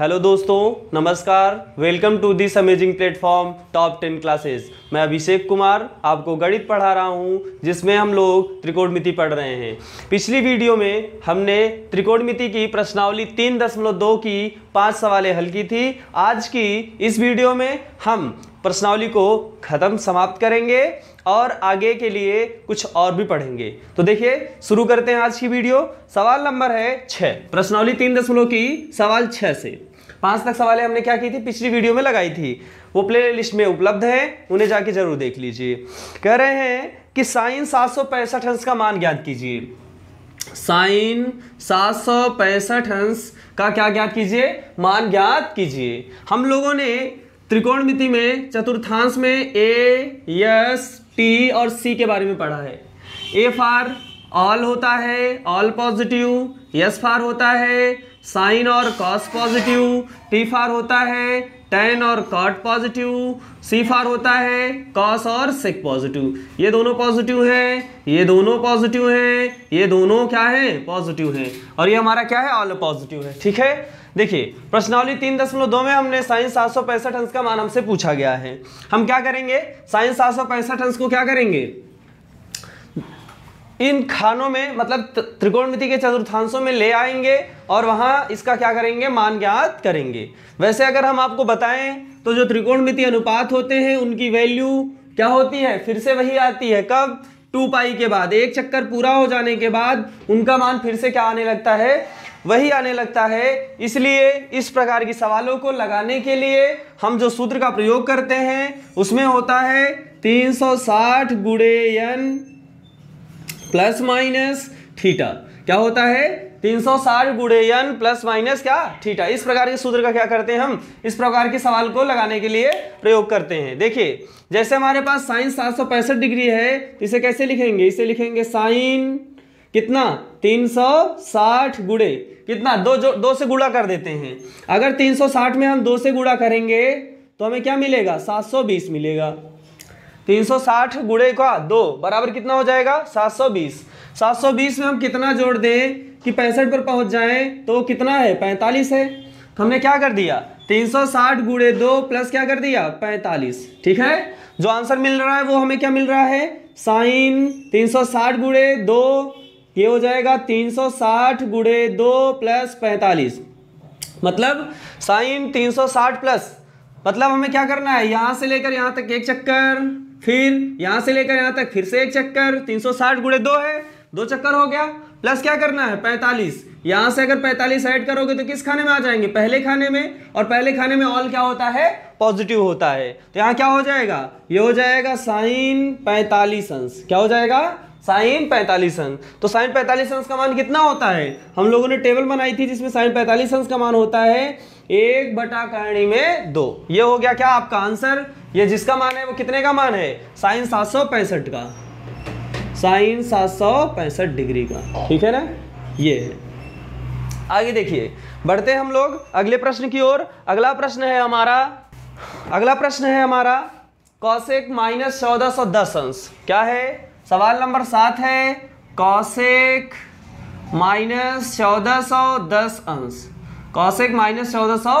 hello दोस्तों नमस्कार welcome to this amazing platform top ten classes मैं अभिषेक कुमार आपको गणित पढ़ा रहा हूं जिसमें हम लोग त्रिकोणमिति पढ़ रहे हैं पिछली वीडियो में हमने त्रिकोणमिति की प्रश्नावली तीन दशमलव दो की पांच सवालें हल की थी आज की इस वीडियो में हम प्रश्नावली को ख़त्म समाप्त करेंगे और आगे के लिए कुछ और भी पढ़ेंगे तो देखिए शुरू करते हैं आज की वीडियो सवाल नंबर है छः प्रश्नावली तीन दशमलव की सवाल छः से पांच तक सवाल हमने क्या की थी पिछली वीडियो में लगाई थी वो प्ले लिस्ट में उपलब्ध है उन्हें जाके जरूर देख लीजिए कह रहे हैं कि साइन सात सौ पैंसठ अंश का मान ज्ञात कीजिए साइन सात सौ पैंसठ अंश का क्या ज्ञात कीजिए मान ज्ञात कीजिए हम लोगों ने त्रिकोणमिति में चतुर्थांश में ए यस टी और सी के बारे में पढ़ा है ए फार ऑल होता है ऑल पॉजिटिव यस फार होता है साइन और कॉस पॉजिटिव टी फार होता है टेन और कॉट पॉजिटिव सी फार होता है कॉस और सिक पॉजिटिव ये दोनों पॉजिटिव हैं ये दोनों पॉजिटिव हैं ये दोनों क्या है पॉजिटिव हैं और ये हमारा क्या है ऑल पॉजिटिव है ठीक है देखिए प्रश्नावली तीन दशमलव दो में हमने साइंस सात सौ पैंसठ अंश का मान हमसे पूछा गया है हम क्या करेंगे साइंस सात सौ पैंसठ अंश को क्या करेंगे इन खानों में मतलब त्रिकोणमिति के चतुर्थांशों में ले आएंगे और वहाँ इसका क्या करेंगे मान ज्ञात करेंगे वैसे अगर हम आपको बताएं तो जो त्रिकोणमिति अनुपात होते हैं उनकी वैल्यू क्या होती है फिर से वही आती है कब टू पाई के बाद एक चक्कर पूरा हो जाने के बाद उनका मान फिर से क्या आने लगता है वही आने लगता है इसलिए इस प्रकार की सवालों को लगाने के लिए हम जो सूत्र का प्रयोग करते हैं उसमें होता है तीन सौ साठ गुड़े प्लस माइनस थीटा क्या होता है 360 गुड़े एन प्लस माइनस क्या थीटा इस प्रकार के सूत्र का क्या करते हैं हम इस प्रकार के सवाल को लगाने के लिए प्रयोग करते हैं देखिए जैसे हमारे पास साइन सात सौ पैंसठ डिग्री है इसे कैसे लिखेंगे इसे लिखेंगे साइन कितना 360 गुड़े कितना दो जो दो से गुड़ा कर देते हैं अगर 360 में हम दो से गुड़ा करेंगे तो हमें क्या मिलेगा बीस मिलेगा तीन सौ साठ गुड़े का दो बराबर कितना हो जाएगा सात सौ बीस सात सौ बीस में हम कितना जोड़ दें कि पैंसठ पर पहुंच जाएं तो कितना है पैंतालीस है तो हमने क्या कर दिया तीन सौ साठ गुड़े दो प्लस क्या कर दिया पैंतालीस ठीक है जो आंसर मिल रहा है वो हमें क्या मिल रहा है साइन तीन सौ साठ गुड़े दो ये हो जाएगा तीन सौ साठ गुड़े दो प्लस पैंतालीस मतलब साइन तीन सौ साठ प्लस मतलब हमें क्या करना है यहां से लेकर यहाँ तक एक चक्कर फिर यहां से लेकर यहां तक फिर से एक चक्कर 360 सौ साठ गुड़े दो है दो चक्कर हो गया प्लस क्या करना है 45 यहां से अगर 45 ऐड करोगे तो किस खाने में आ जाएंगे पहले खाने में और पहले खाने में ऑल क्या होता है पॉजिटिव होता है तो यहां क्या हो जाएगा ये हो जाएगा साइन 45 अंश क्या हो जाएगा साइन पैंतालीस अंश तो साइन पैंतालीस अंश का मान कितना होता है हम लोगों ने टेबल बनाई थी जिसमें साइन पैंतालीस अंश का मान होता है एक बटा कारणी में दो ये हो गया क्या आपका आंसर ये जिसका मान है वो कितने का मान है साइन सात सौ पैंसठ का साइन सात सौ पैंसठ डिग्री का ठीक है ना ये है आगे देखिए बढ़ते हम लोग अगले प्रश्न की ओर अगला प्रश्न है हमारा अगला प्रश्न है हमारा कौशिक माइनस चौदह सौ दस अंश क्या है सवाल नंबर सात है कौशिक माइनस चौदह सौ दस अंश कौशिक माइनस चौदह सौ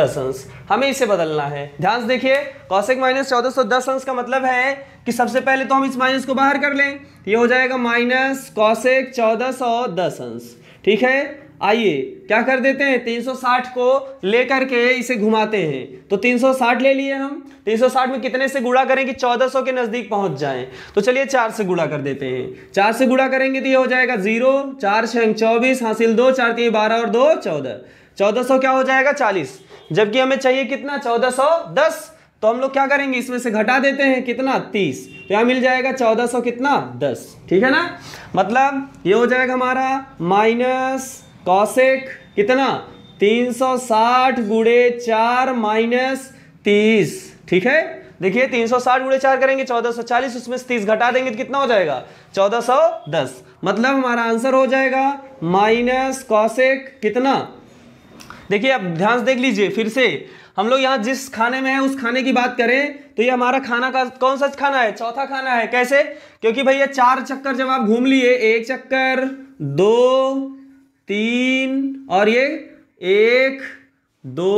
दस अंश हमें इसे बदलना है ध्यान से देखिए कौशिक माइनस चौदह सौ दस अंश का मतलब है कि सबसे पहले तो हम इस माइनस को बाहर कर लें ये हो जाएगा माइनस कौशिक चौदह सौ दस अंश ठीक है आइए क्या कर देते हैं 360 को लेकर के इसे घुमाते हैं तो 360 ले लिए हम 360 में कितने से गुड़ा करें कि 1400 के नज़दीक पहुंच जाएं तो चलिए चार से गुड़ा कर देते हैं चार से गुड़ा करेंगे तो ये हो जाएगा जीरो चार छः चौबीस हासिल दो चार तीन बारह और दो चौदह चौदह सौ क्या हो जाएगा चालीस जबकि हमें चाहिए कितना चौदह सौ दस तो हम लोग क्या करेंगे इसमें से घटा देते हैं कितना तीस तो यहाँ मिल जाएगा चौदह सौ कितना दस ठीक है ना मतलब ये हो जाएगा हमारा माइनस कौशिक कितना 360 सौ साठ गुड़े चार माइनस तीस ठीक है देखिए 360 सौ साठ गुड़े चार करेंगे 1440 उसमें से तीस घटा देंगे तो कितना हो जाएगा 1410 मतलब हमारा आंसर हो जाएगा माइनस कौशिक कितना देखिए अब ध्यान से देख लीजिए फिर से हम लोग यहाँ जिस खाने में है उस खाने की बात करें तो ये हमारा खाना का कौन सा खाना है चौथा खाना है कैसे क्योंकि भैया चार चक्कर जब आप घूम लिए एक चक्कर दो तीन और ये एक दो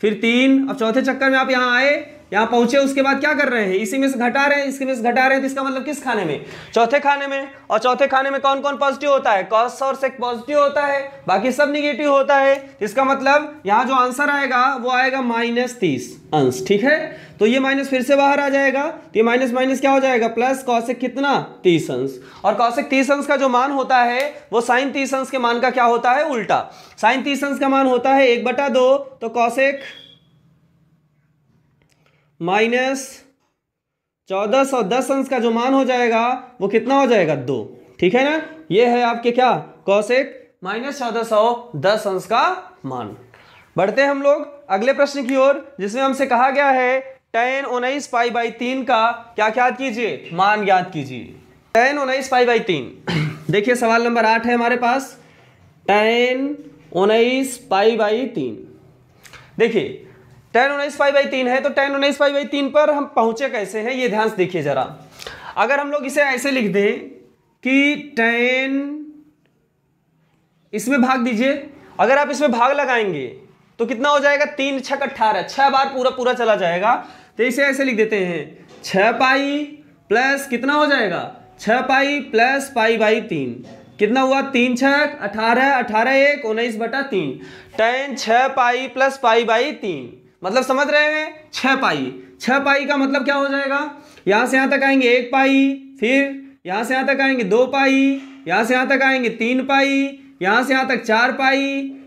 फिर तीन अब चौथे चक्कर में आप यहां आए यहां पहुंचे उसके बाद क्या कर रहे हैं इसी में से घटा रहे हैं इसके में से घटा रहे हैं तो इसका मतलब किस खाने में चौथे खाने में और चौथे खाने में कौन कौन पॉजिटिव होता है कॉस और सेक पॉजिटिव होता है बाकी सब निगेटिव होता है तो इसका मतलब यहां जो आंसर आएगा वो आएगा माइनस तीस अंश ठीक है तो ये माइनस फिर से बाहर आ जाएगा तो ये माइनस माइनस क्या हो जाएगा प्लस कौशिक कितना तीस अंश और कौशिक तीस अंश का जो मान होता है वो साइन तीस अंश के मान का क्या होता है उल्टा साइन तीस अंश का मान होता है एक बटा दो तो कौशिक माइनस चौदह सौ दस अंश का जो मान हो जाएगा वो कितना हो जाएगा दो ठीक है ना ये है आपके क्या कौशिक माइनस चौदह सौ दस अंश का मान बढ़ते हम लोग अगले प्रश्न की ओर जिसमें हमसे कहा गया है टेन उन्नीस पाई बाई तीन का क्या ज्ञात कीजिए मान ज्ञात कीजिए टेन उन्नीस पाई बाई तीन देखिए सवाल नंबर आठ है हमारे पास टेन उन्नीस पाई बाई तीन देखिए टेन उन्नीस फाइव बाई तीन है तो टेन उन्नीस फाइव बाई तीन पर हम पहुंचे कैसे हैं ये ध्यान से देखिए जरा अगर हम लोग इसे ऐसे लिख दें कि टेन इसमें भाग दीजिए अगर आप इसमें भाग लगाएंगे तो कितना हो जाएगा तीन छक अट्ठारह छह बार पूरा पूरा चला जाएगा तो इसे ऐसे लिख देते हैं छः पाई प्लस कितना हो जाएगा छः पाई प्लस पाई बाई तीन कितना हुआ तीन छक अठारह अठारह एक उन्नीस बटा तीन टेन छः पाई प्लस पाई बाई तीन मतलब समझ रहे हैं छह पाई छह पाई का मतलब क्या हो जाएगा यहां से यहां तक आएंगे एक पाई फिर यहाँ से यहां तक आएंगे दो पाई यहाँ से यहां तक आएंगे तीन पाई यहां से यहां तक चार पाई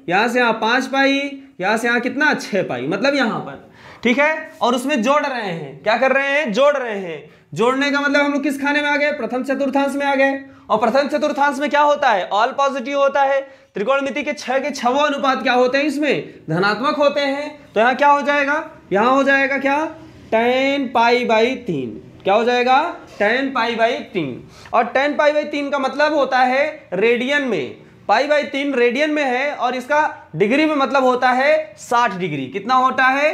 यहां से यहां पांच पाई यहाँ से यहां कितना छह पाई मतलब यहां पर ठीक है और उसमें जोड़ रहे हैं क्या कर रहे हैं जोड़ रहे हैं जोड़ने का मतलब हम लोग किस खाने में आ गए प्रथम चतुर्थांश में आ गए और प्रथम चतुर्थांश में क्या होता है ऑल पॉजिटिव होता है त्रिकोणमिति के छह के छवो अनुपात क्या होते हैं इसमें धनात्मक होते हैं तो यहाँ क्या हो जाएगा यहाँ हो जाएगा क्या टेन पाई बाई तीन क्या हो जाएगा टेन पाई बाई तीन और टेन पाई बाई तीन का मतलब होता है रेडियन में पाई बाई तीन रेडियन में है और इसका डिग्री में मतलब होता है साठ डिग्री कितना होता है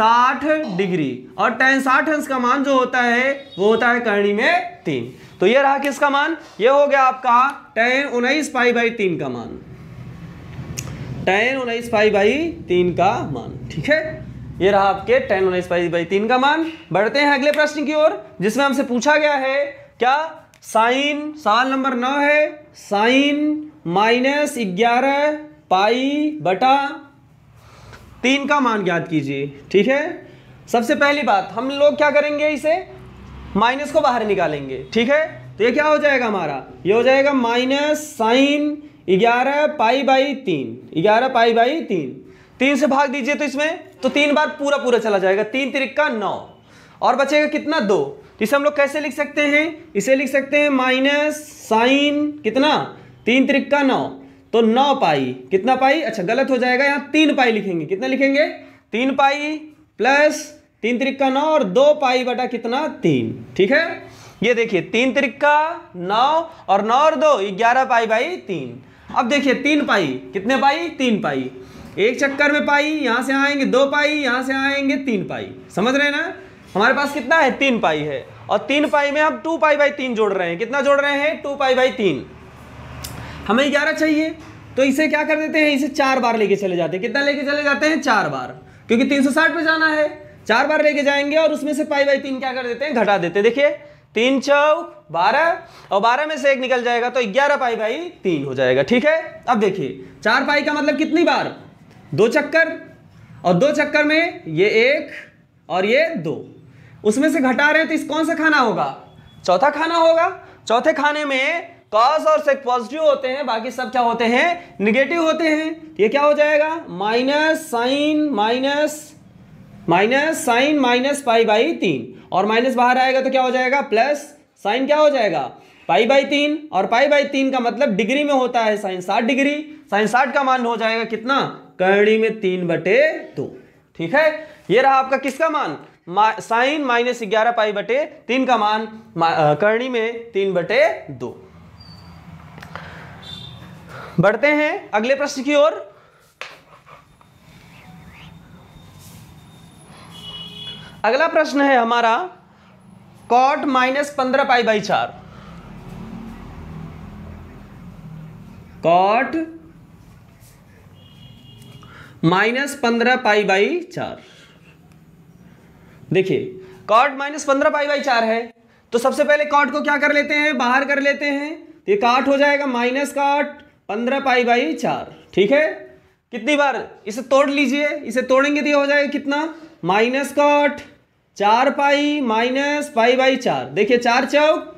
साठ डिग्री और टेन साठ अंश का मान जो होता है वो होता है करणी में तीन तो ये रहा किसका मान ये हो गया आपका टेन उन्नीस पाई बाई तीन का मान टेन उन्नीस पाई बाई तीन का मान ठीक है ये रहा आपके टेन उन्नीस पाई बाई तीन का मान बढ़ते हैं अगले प्रश्न की ओर जिसमें हमसे पूछा गया है क्या साइन साल नंबर नौ है साइन माइनस ग्यारह पाई बटा तीन का मान ज्ञात कीजिए ठीक है सबसे पहली बात हम लोग क्या करेंगे इसे माइनस को बाहर निकालेंगे ठीक है तो ये क्या हो जाएगा हमारा ये हो जाएगा माइनस साइन ग्यारह पाई बाई तीन ग्यारह पाई बाई तीन तीन से भाग दीजिए तो इसमें तो तीन बार पूरा पूरा चला जाएगा तीन तिरक्का नौ और बचेगा कितना दो तो इसे हम लोग कैसे लिख सकते हैं इसे लिख सकते हैं माइनस साइन कितना तीन तिरक्का नौ तो नौ पाई कितना पाई अच्छा गलत हो जाएगा यहाँ तीन पाई लिखेंगे कितना लिखेंगे तीन पाई प्लस तीन त्रिक्का नौ और दो पाई बटा कितना तीन ठीक है ये देखिए तीन त्रिक्का नौ और नौ और दो ग्यारह पाई बाई तीन अब देखिए तीन पाई कितने पाई तीन पाई एक चक्कर में पाई यहाँ से आएंगे दो पाई यहाँ से आएंगे तीन पाई समझ रहे हैं ना हमारे पास कितना है तीन पाई है और तीन पाई में हम टू पाई बाई तीन जोड़ रहे हैं कितना जोड़ रहे हैं टू पाई बाई तीन हमें ग्यारह चाहिए तो इसे क्या कर देते हैं इसे चार बार लेके चले जाते हैं कितना लेके चले जाते हैं चार बार क्योंकि तीन सौ साठ पे जाना है चार बार लेके जाएंगे और उसमें से पाई बाई तीन क्या कर देते हैं घटा देते हैं देखिए तीन चौ बारह और बारह में से एक निकल जाएगा तो ग्यारह पाई बाई तीन हो जाएगा ठीक है अब देखिए चार पाई का मतलब कितनी बार दो चक्कर और दो चक्कर में ये एक और ये दो उसमें से घटा रहे हैं तो इस कौन सा खाना होगा चौथा खाना होगा चौथे खाने में कॉस और सेक पॉजिटिव होते हैं बाकी सब क्या होते हैं निगेटिव होते हैं ये क्या हो जाएगा minus sine minus minus sine minus pi by तीन और माइनस बाहर आएगा तो क्या हो जाएगा प्लस साइन क्या हो जाएगा पाई बाई तीन और पाई बाई तीन का मतलब डिग्री में होता है साइन साठ डिग्री साइन साठ का मान हो जाएगा कितना कर्णी में तीन बटे दो ठीक है ये रहा आपका किसका मान साइन माइनस ग्यारह पाई बटे तीन का मान कर्णी में तीन बटे दो बढ़ते हैं अगले प्रश्न की ओर अगला प्रश्न है हमारा कॉट माइनस पंद्रह पाई बाई चार कॉट माइनस पंद्रह पाई बाई चार देखिए कॉट माइनस पंद्रह पाई बाई चार है तो सबसे पहले कॉट को क्या कर लेते हैं बाहर कर लेते हैं तो ये काट हो जाएगा माइनस काट पंद्रह पाई बाई चार ठीक है कितनी बार इसे तोड़ लीजिए इसे तोड़ेंगे तो हो जाएगा कितना माइनस कॉट चार पाई माइनस पाई बाई चार देखिए चार चौक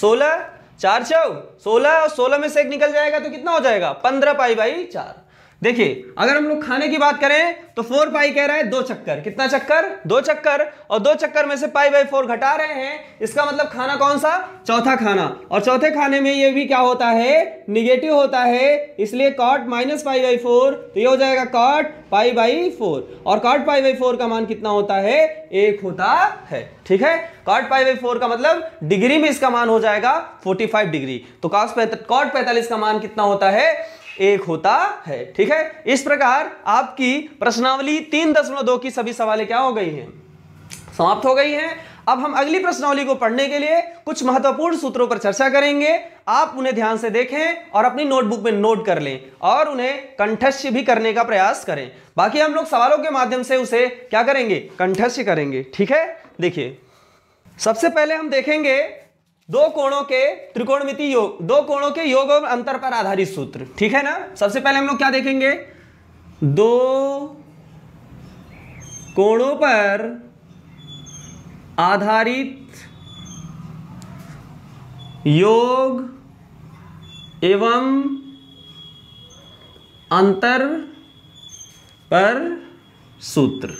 सोलह चार चौक सोलह और सोलह में से एक निकल जाएगा तो कितना हो जाएगा पंद्रह पाई बाई चार देखिए अगर हम लोग खाने की बात करें तो फोर पाई कह रहा है दो चक्कर कितना चक्कर दो चक्कर और दो चक्कर में से पाई बाई फोर घटा रहे हैं इसका मतलब खाना कौन सा चौथा खाना और चौथे खाने में ये भी क्या होता है निगेटिव होता है इसलिए cot minus pi by four तो ये हो जाएगा कॉट पाई बाई फोर और कॉट पाई बाई फोर का मान कितना होता है एक होता है ठीक है कॉट पाई बाई फोर का मतलब डिग्री में इसका मान हो जाएगा फोर्टी फाइव डिग्री तो कॉट पैंतालीस का मान कितना होता है एक होता है ठीक है इस प्रकार आपकी प्रश्नावली तीन दशमलव दो की सभी सवालें क्या हो गई हैं समाप्त हो गई हैं अब हम अगली प्रश्नावली को पढ़ने के लिए कुछ महत्वपूर्ण सूत्रों पर चर्चा करेंगे आप उन्हें ध्यान से देखें और अपनी नोटबुक में नोट कर लें और उन्हें कंठस्य भी करने का प्रयास करें बाकी हम लोग सवालों के माध्यम से उसे क्या करेंगे कंठस्य करेंगे ठीक है देखिए सबसे पहले हम देखेंगे दो कोणों के त्रिकोणमिति योग दो कोणों के योग और अंतर पर आधारित सूत्र ठीक है ना सबसे पहले हम लोग क्या देखेंगे दो कोणों पर आधारित योग एवं अंतर पर सूत्र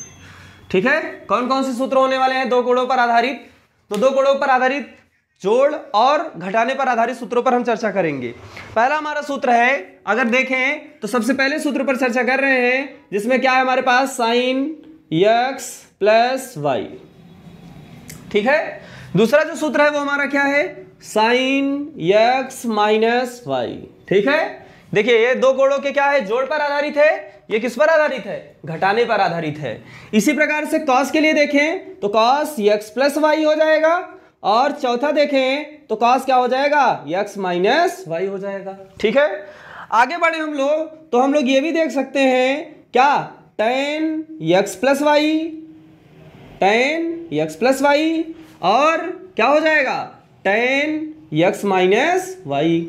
ठीक है कौन कौन से सूत्र होने वाले हैं दो कोणों पर आधारित तो दो कोणों पर आधारित जोड़ और घटाने पर आधारित सूत्रों पर हम चर्चा करेंगे पहला हमारा सूत्र है अगर देखें तो सबसे पहले सूत्र पर चर्चा कर रहे हैं जिसमें क्या है हमारे पास साइन यक्स प्लस वाई ठीक है दूसरा जो सूत्र है वो हमारा क्या है साइन यक्स माइनस वाई ठीक है देखिए ये दो कोणों के क्या है जोड़ पर आधारित है ये किस पर आधारित है घटाने पर आधारित है इसी प्रकार से कॉस के लिए देखें तो कॉस यक्स प्लस वाई हो जाएगा और चौथा देखें तो कॉस क्या हो जाएगा यक्स माइनस वाई हो जाएगा ठीक है आगे बढ़े हम लोग तो हम लोग ये भी देख सकते हैं क्या tan x plus y tan x plus y और क्या हो जाएगा टेन यक्स माइनस वाई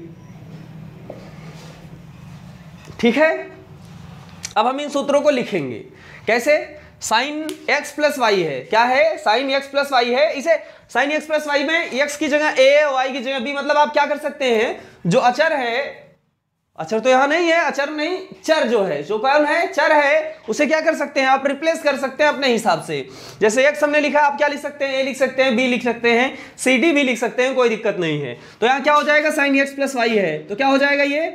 ठीक है अब हम इन सूत्रों को लिखेंगे कैसे साइन एक्स प्लस वाई है क्या है साइन एक्स प्लस वाई है इसे साइन एक्स प्लस वाई में एक्स की जगह ए वाई की जगह बी मतलब आप क्या कर सकते हैं जो अचर है अचर तो यहां नहीं है अचर नहीं चर जो है जो कौन है चर है उसे क्या कर सकते हैं आप रिप्लेस कर सकते हैं अपने हिसाब से जैसे एक्स हमने लिखा आप क्या लिख सकते हैं ए लिख सकते हैं बी लिख सकते हैं सी डी भी लिख सकते हैं कोई दिक्कत नहीं है तो यहाँ क्या हो जाएगा साइन एक्स प्लस वाई है तो क्या हो जाएगा ये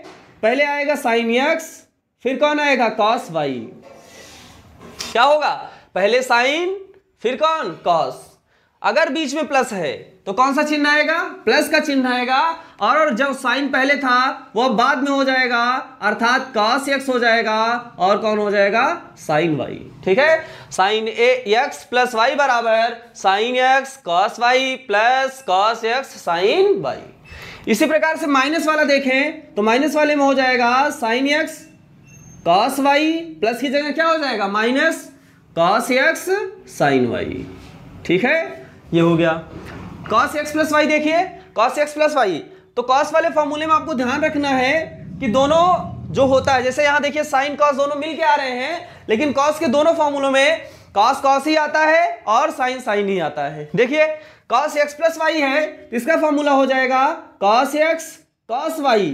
पहले आएगा साइन एक्स फिर कौन आएगा कॉस वाई क्या होगा पहले साइन फिर कौन कॉस अगर बीच में प्लस है तो कौन सा चिन्ह आएगा प्लस का चिन्ह आएगा और जब साइन पहले था वह बाद में हो जाएगा अर्थात कॉस एक्स हो जाएगा और कौन हो जाएगा साइन वाई ठीक है sine a x plus y बराबर sine x cos y plus cos x sine y इसी प्रकार से माइनस वाला देखें तो माइनस वाले में हो जाएगा sine x cos y plus की जगह क्या हो जाएगा minus cos x sine y ठीक है ये हो गया कॉस एक्स प्लस वाई देखिए कॉस एक्स प्लस वाई तो कॉस वाले फॉर्मूले में आपको ध्यान रखना है कि दोनों जो होता है जैसे यहां देखिए साइन कॉस दोनों मिल के आ रहे हैं लेकिन कॉस के दोनों फॉर्मूलों में कॉस कॉस ही आता है और साइन साइन ही आता है देखिए कॉस एक्स प्लस वाई है तो इसका फॉर्मूला हो जाएगा cos x cos y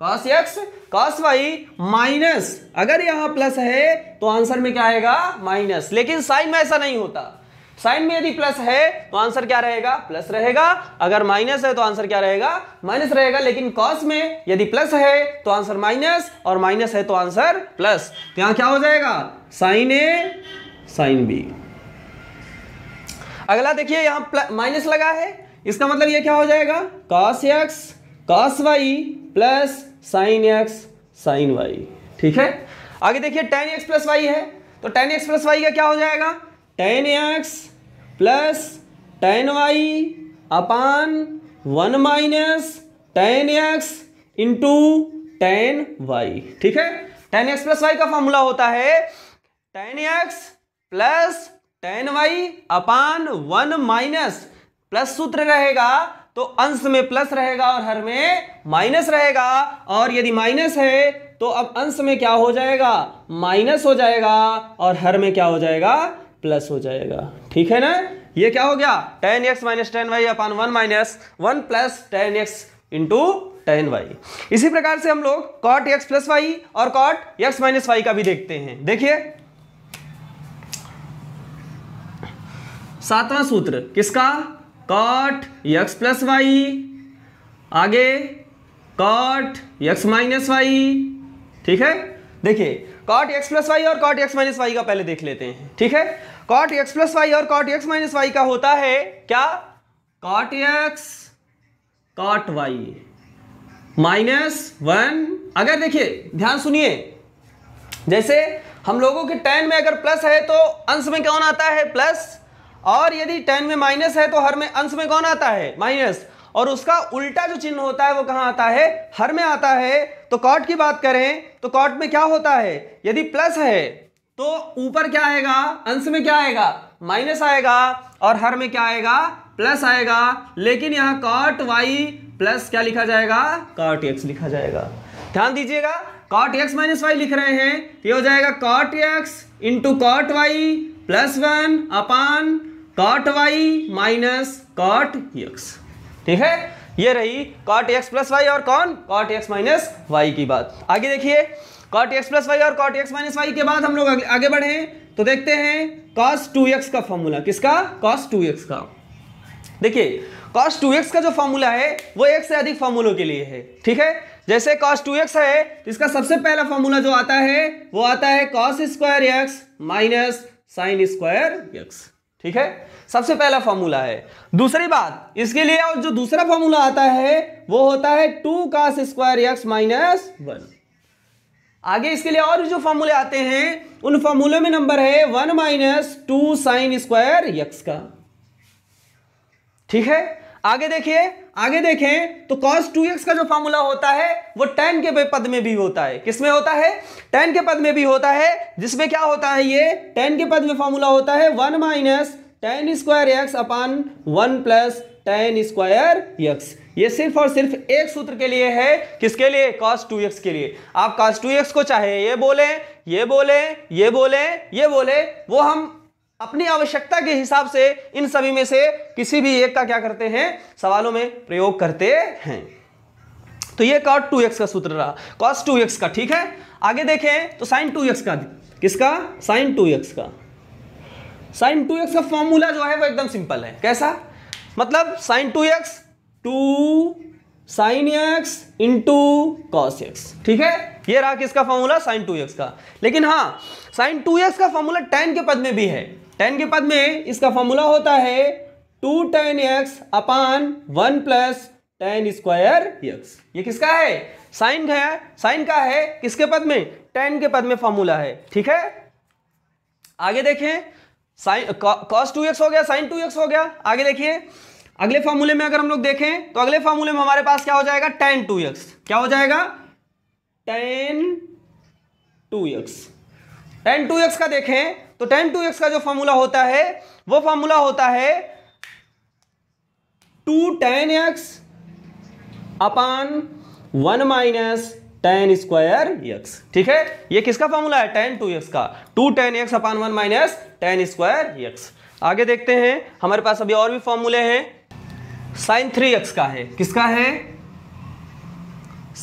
cos x cos y minus अगर यहां प्लस है तो आंसर में क्या आएगा माइनस लेकिन साइन में ऐसा नहीं होता साइन में यदि प्लस है तो आंसर क्या रहेगा प्लस रहेगा अगर माइनस है तो आंसर क्या रहेगा माइनस रहेगा लेकिन कॉस में यदि प्लस है तो आंसर माइनस और माइनस है तो आंसर प्लस तो यहां क्या हो जाएगा साइन ए साइन बी अगला देखिए यहां माइनस लगा है इसका मतलब यह क्या हो जाएगा cos x cos y plus sine x sine y ठीक है आगे देखिए टेन एक्स प्लस वाई है तो टेन एक्स प्लस वाई का क्या हो जाएगा tan x plus tan y upon one minus tan x into tan y ठीक है टेन एक्स प्लस वाई का फॉर्मूला होता है tan x plus tan y upon one minus plus सूत्र रहेगा तो अंश में प्लस रहेगा और हर में माइनस रहेगा और यदि माइनस है तो अब अंश में क्या हो जाएगा माइनस हो जाएगा और हर में क्या हो जाएगा प्लस हो जाएगा ठीक है ना ये क्या हो गया tan x minus tan y upon one minus one plus tan x into tan y इसी प्रकार से हम लोग कॉट एक्स प्लस वाई और कॉट एक्स माइनस वाई का भी देखते हैं देखिए सातवां सूत्र किसका कॉट यक्स प्लस वाई आगे कॉट यक्स माइनस वाई ठीक है देखिए कॉट एक्स प्लस वाई और कॉट एक्स माइनस वाई का पहले देख लेते हैं ठीक है कॉट एक्स प्लस वाई और कॉट एक्स माइनस वाई का होता है क्या cot x cot y minus one अगर देखिए ध्यान सुनिए जैसे हम लोगों के टेन में अगर प्लस है तो अंश में कौन आता है प्लस और यदि टेन में माइनस है तो हर में अंश में कौन आता है माइनस और उसका उल्टा जो चिन्ह होता है वो कहां आता है हर में आता है तो कॉट की बात करें तो कॉट में क्या होता है यदि प्लस है तो ऊपर क्या आएगा अंश में क्या आएगा माइनस आएगा और हर में क्या आएगा प्लस आएगा लेकिन यहां कॉट वाई प्लस क्या लिखा जाएगा कॉट एक्स लिखा जाएगा ध्यान दीजिएगा कॉट एक्स माइनस वाई लिख रहे हैं यह तो ये हो जाएगा cot x into cot y plus one upon cot y minus cot x ठीक है ये रही कॉट एक्स प्लस वाई और कौन कॉट एक्स माइनस वाई की बात आगे देखिए कॉट एक्स प्लस वाई और कॉट एक्स माइनस वाई के बाद हम लोग आगे बढ़े तो देखते हैं कॉस टू एक्स का फॉर्मूला किसका कॉस टू एक्स का देखिए कॉस टू एक्स का जो फॉर्मूला है वो एक से अधिक फॉर्मूलों के लिए है ठीक है जैसे कॉस टू एक्स है तो इसका सबसे पहला फॉर्मूला जो आता है वो आता है cos square x minus sine square x ठीक है सबसे पहला फॉर्मूला है दूसरी बात इसके लिए और जो दूसरा फॉर्मूला आता है वो होता है two cos square x minus one आगे इसके लिए और जो फॉर्मूले आते हैं उन फॉर्मूले में नंबर है one minus two sine square x का ठीक है आगे देखिए आगे देखें तो cos 2x का जो फॉर्मूला होता है वो tan के पद में भी होता है किसमें होता है tan के पद में भी होता है जिसमें क्या होता है ये tan के पद में फॉर्मूला होता है one minus tan square x upon one plus tan square x ये सिर्फ और सिर्फ एक सूत्र के लिए है किसके लिए cos 2x के लिए आप cos 2x को चाहे ये बोले ये बोले ये बोले ये बोले वो हम अपनी आवश्यकता के हिसाब से इन सभी में से किसी भी एक का क्या करते हैं सवालों में प्रयोग करते हैं तो ये कॉट टू एक्स का सूत्र रहा कॉस टू एक्स का ठीक है आगे देखें तो साइन टू एक्स का किसका साइन टू एक्स का साइन टू एक्स का फॉर्मूला जो है वो एकदम सिंपल है कैसा मतलब sine two x two sine x into cos x ठीक है ये रहा किसका फॉर्मूला साइन टू एक्स का लेकिन हाँ साइन टू एक्स का फॉर्मूला टेन के पद में भी है टेन के पद में इसका फॉर्मूला होता है two tan x upon one plus tan square x ये किसका है साइन है साइन का है किसके पद में टेन के पद में फॉर्मूला है ठीक है आगे देखें साइन कॉस टू एक्स हो गया साइन टू एक्स हो गया आगे देखिए अगले फॉर्मूले में अगर हम लोग देखें तो अगले फॉर्मूले में हमारे पास क्या हो जाएगा टेन टू एक्स क्या हो जाएगा tan two x tan two x का देखें तो टू एक्स का जो फॉर्मूला होता है वो फॉर्मूला होता है two tan x upon one minus tan square x ठीक है ये किसका फॉर्मूला है टेन टू एक्स का two tan x upon one minus tan square x आगे देखते हैं हमारे पास अभी और भी फॉर्मूले हैं साइन थ्री एक्स का है किसका है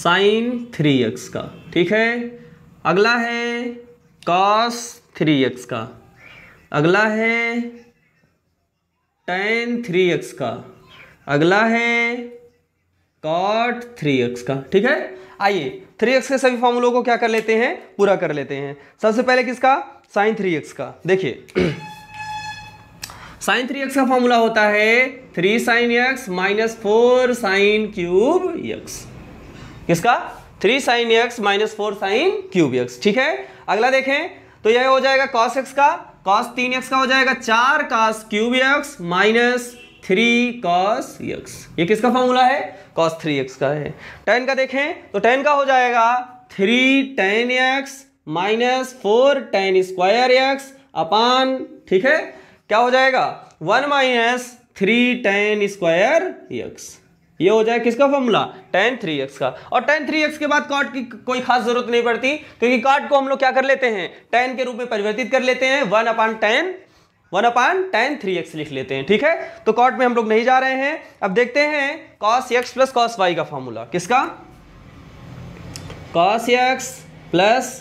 साइन थ्री एक्स का ठीक है अगला है कॉस थ्री एक्स का अगला है टेन थ्री एक्स का अगला है कॉट थ्री एक्स का ठीक है आइए थ्री एक्स के सभी फॉर्मूलों को क्या कर लेते हैं पूरा कर लेते हैं सबसे पहले किसका साइन थ्री एक्स का देखिए साइन थ्री एक्स का फॉर्मूला होता है three sine x minus four sine cube x किसका three sine x minus four sine cube x ठीक है अगला देखें तो यह हो जाएगा कॉस एक्स का कॉस तीन एक्स का हो जाएगा चार cos cube x minus three cos x ये किसका फॉर्मूला है कॉस थ्री एक्स का है टेन का देखें तो टेन का हो जाएगा three tan x minus four tan square x upon ठीक है क्या हो जाएगा one minus three tan square x ये हो जाए किसका फॉर्मूला टेन थ्री एक्स का और टेन थ्री एक्स के बाद कॉट की कोई खास जरूरत नहीं पड़ती क्योंकि कॉट को हम लोग क्या कर लेते हैं टेन के रूप में परिवर्तित कर लेते हैं one upon tan one upon tan three x लिख लेते हैं ठीक है तो कॉट में हम लोग नहीं जा रहे हैं अब देखते हैं cos x plus cos y का फॉर्मूला किसका cos x plus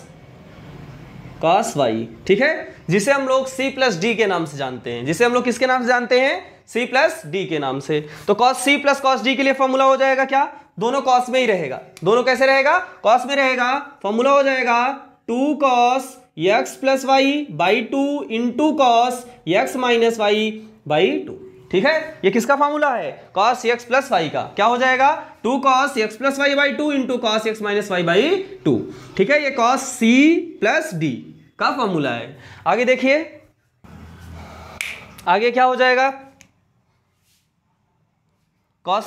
cos y ठीक है जिसे हम लोग सी प्लस डी के नाम से जानते हैं जिसे हम लोग किसके नाम से जानते हैं सी प्लस डी के नाम से तो cos C plus cos D के लिए फॉर्मूला हो जाएगा क्या दोनों कॉस में ही रहेगा दोनों कैसे रहेगा कॉस में रहेगा फॉर्मूला हो जाएगा two cos x plus y by two into cos x minus y by two ठीक है ये किसका फॉर्मूला है कॉस एक्स प्लस वाई का क्या हो जाएगा two cos x plus y by two into cos x minus y by two ठीक है ये कॉस सी प्लस डी का फॉर्मूला है आगे देखिए आगे क्या हो जाएगा cos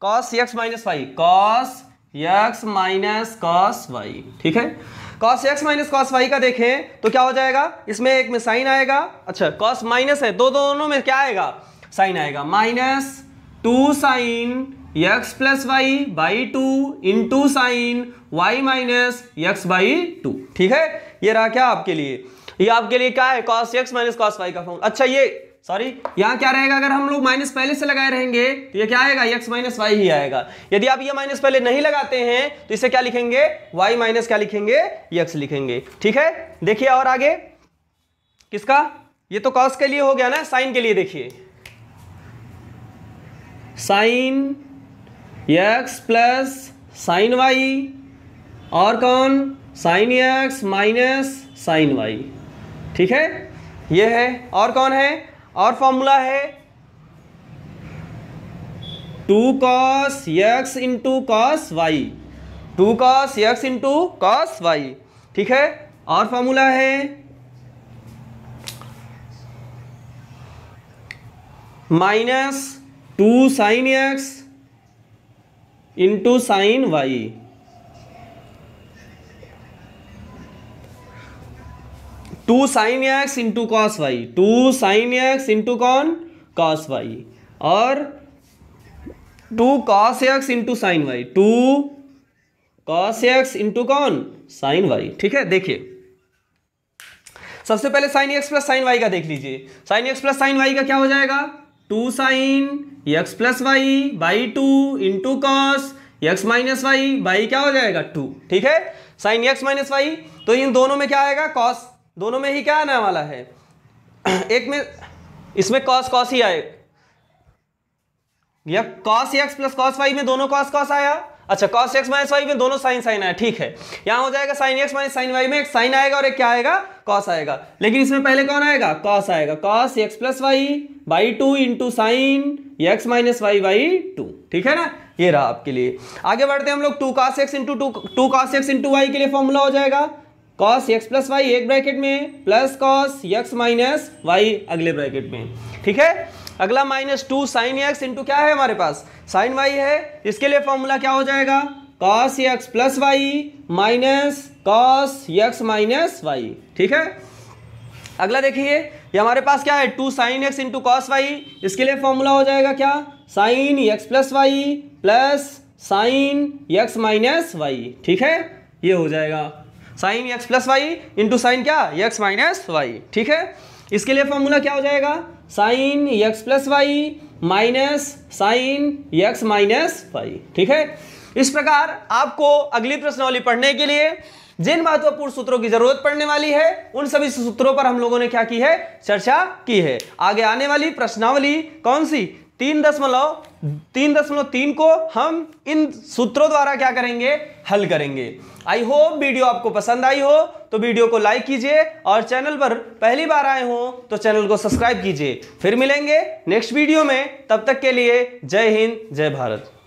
cos x minus y cos x minus cos y ठीक है cos x minus cos y का देखें तो क्या हो जाएगा इसमें एक में साइन आएगा अच्छा कॉस माइनस है दो दोनों में क्या आएगा साइन आएगा minus two sine x plus y by two into sine y minus x by two ठीक है ये रहा क्या आपके लिए ये आपके लिए क्या है cos x minus cos y का फॉर्म अच्छा ये सॉरी यहाँ क्या रहेगा अगर हम लोग माइनस पहले से लगाए रहेंगे तो ये क्या आएगा एक्स माइनस वाई ही आएगा यदि आप ये माइनस पहले नहीं लगाते हैं तो इसे क्या लिखेंगे वाई माइनस क्या लिखेंगे यक्स लिखेंगे ठीक है देखिए और आगे किसका ये तो कॉस के लिए हो गया ना साइन के लिए देखिए sine x plus sine y और कौन sine x minus sine y ठीक है ये है और कौन है और फॉर्मूला है two cos x into cos y two cos x into cos y ठीक है और फॉर्मूला है minus two sine x into sine y two sine x into cos y two sine x into कौन cos y और two cos x into sine y two cos x into कौन sine y ठीक है देखिए सबसे पहले sine x plus sine y का देख लीजिए sine x plus sine y का क्या हो जाएगा two sine x plus y by two into cos x minus y by क्या हो जाएगा टू ठीक है साइन एक्स माइनस वाई तो इन दोनों में क्या आएगा कॉस दोनों में ही क्या आने वाला है एक में इसमें कॉस कॉस ही आए या cos x plus cos y में दोनों कॉस कॉस आया अच्छा कॉस एक्स माइनस वाई में दोनों साइन साइन आया ठीक है यहां हो जाएगा sine x minus sine y में एक साइन आएगा और एक क्या आएगा कॉस आएगा लेकिन इसमें पहले कौन आएगा कॉस आएगा cos x plus y by two into sine x minus y by two ठीक है ना ये रहा आपके लिए आगे बढ़ते हैं हम लोग two cos x into two two cos x into y के लिए फॉर्मूला हो जाएगा कॉस एक्स प्लस वाई एक ब्रैकेट में plus cos x minus y अगले ब्रैकेट में ठीक है अगला minus two sine x into क्या है हमारे पास साइन वाई है इसके लिए फॉर्मूला क्या हो जाएगा cos x plus y minus cos x minus y ठीक है अगला देखिए ये हमारे पास क्या है two sine x into cos y इसके लिए फॉर्मूला हो जाएगा क्या sine x plus y plus sine x minus y ठीक है ये हो जाएगा sine x plus y into sine क्या एक्स माइनस वाई ठीक है इसके लिए फॉर्मूला क्या हो जाएगा sine x plus y minus sine x minus y ठीक है इस प्रकार आपको अगली प्रश्नावली पढ़ने के लिए जिन महत्वपूर्ण सूत्रों की जरूरत पड़ने वाली है उन सभी सूत्रों पर हम लोगों ने क्या की है चर्चा की है आगे आने वाली प्रश्नावली कौन सी तीन दशमलव तीन दशमलव तीन को हम इन सूत्रों द्वारा क्या करेंगे हल करेंगे आई होप वीडियो आपको पसंद आई हो तो वीडियो को लाइक कीजिए और चैनल पर पहली बार आए हो तो चैनल को सब्सक्राइब कीजिए फिर मिलेंगे नेक्स्ट वीडियो में तब तक के लिए जय हिंद जय भारत